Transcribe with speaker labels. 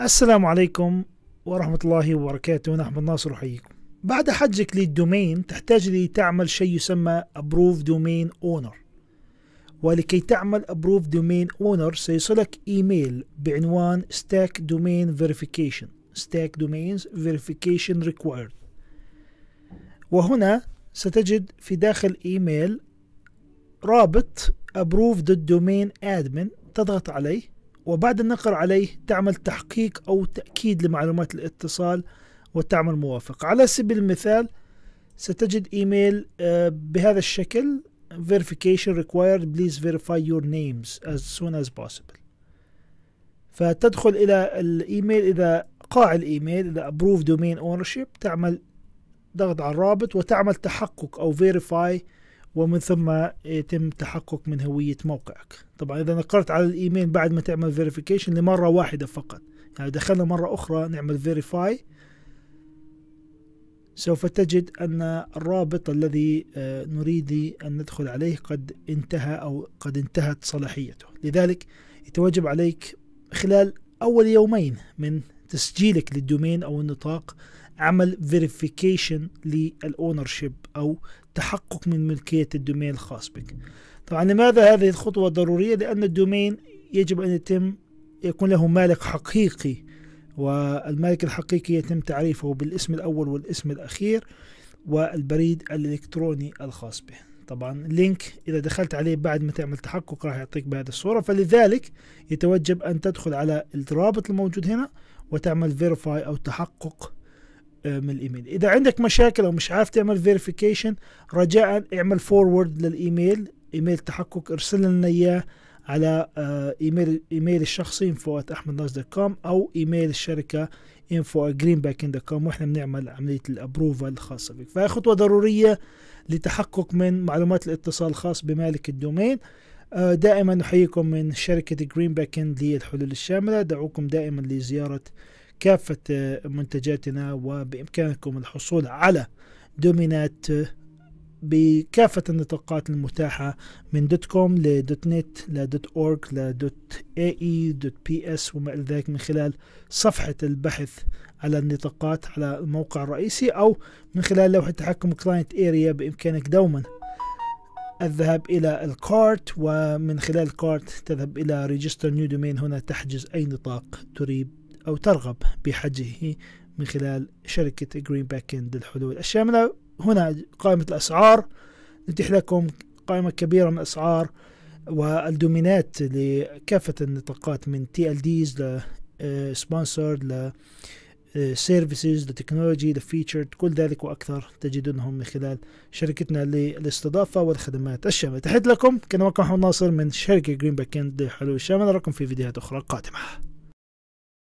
Speaker 1: السلام عليكم ورحمة الله وبركاته أنا أحمد ناصر أحييكم بعد حجك للدومين تحتاج لتعمل شيء يسمى Approved Domain Owner ولكي تعمل Approved Domain Owner سيصلك إيميل بعنوان Stack Domain Verification Stack Domains Verification Required وهنا ستجد في داخل إيميل رابط Approved Domain Admin تضغط عليه وبعد النقر عليه تعمل تحقيق أو تأكيد لمعلومات الاتصال وتعمل موافقة على سبيل المثال ستجد إيميل آه، بهذا الشكل verification required please verify your names as soon as possible فتدخل إلى الإيميل إذا قاع الإيميل إذا approved domain ownership تعمل ضغط على الرابط وتعمل تحقق أو verify ومن ثم يتم تحقق من هوية موقعك طبعا إذا نقرت على الإيميل بعد ما تعمل فيريفيكيشن لمرة واحدة فقط يعني دخلنا مرة أخرى نعمل فيريفاي سوف تجد أن الرابط الذي آه، نريد أن ندخل عليه قد انتهى أو قد انتهت صلاحيته لذلك يتوجب عليك خلال أول يومين من تسجيلك للدومين أو النطاق عمل فيريفيكيشن للاونر شيب او تحقق من ملكيه الدومين الخاص بك. طبعا لماذا هذه الخطوه ضروريه؟ لان الدومين يجب ان يتم يكون له مالك حقيقي والمالك الحقيقي يتم تعريفه بالاسم الاول والاسم الاخير والبريد الالكتروني الخاص به. طبعا لينك اذا دخلت عليه بعد ما تعمل تحقق راح يعطيك بهذه الصوره فلذلك يتوجب ان تدخل على الرابط الموجود هنا وتعمل فيريفاي او تحقق آه، من الايميل اذا عندك مشاكل او مش عارف تعمل فيريفيكيشن رجاء اعمل فورورد للايميل ايميل تحقق ارسل لنا اياه على آه، ايميل ايميل الشخصي info@ahmednaz.com او ايميل الشركه info@greenback.com واحنا بنعمل عمليه الابروفال الخاصه بك فهي خطوه ضروريه لتحقق من معلومات الاتصال الخاص بمالك الدومين آه، دائما نحييكم من شركه جرين اند للحلول الشامله دعوكم دائما لزياره كافة منتجاتنا وبإمكانكم الحصول على دومينات بكافة النطاقات المتاحة من دوت كوم لدوت نت لدوت اورج لدوت اي اي دوت بي اس وما إلى ذلك من خلال صفحة البحث على النطاقات على الموقع الرئيسي أو من خلال لوحة تحكم كلاينت اريا بإمكانك دوما الذهاب إلى الكارت ومن خلال الكارت تذهب إلى ريجستر نيو دومين هنا تحجز أي نطاق تريد أو ترغب بحجه من خلال شركة جرين باك إند للحلول الشاملة هنا قائمة الأسعار نتيح لكم قائمة كبيرة من الأسعار والدومينات لكافة النطاقات من تي ال ديز ل سبونسر آه، ل سيرفيسز لتكنولوجي لفيتشر كل ذلك واكثر تجدونهم من خلال شركتنا للاستضافه والخدمات الشامله تحت لكم كان معكم محمد ناصر من شركه جرين باك اند للحلول الشامله نراكم في فيديوهات اخرى قادمه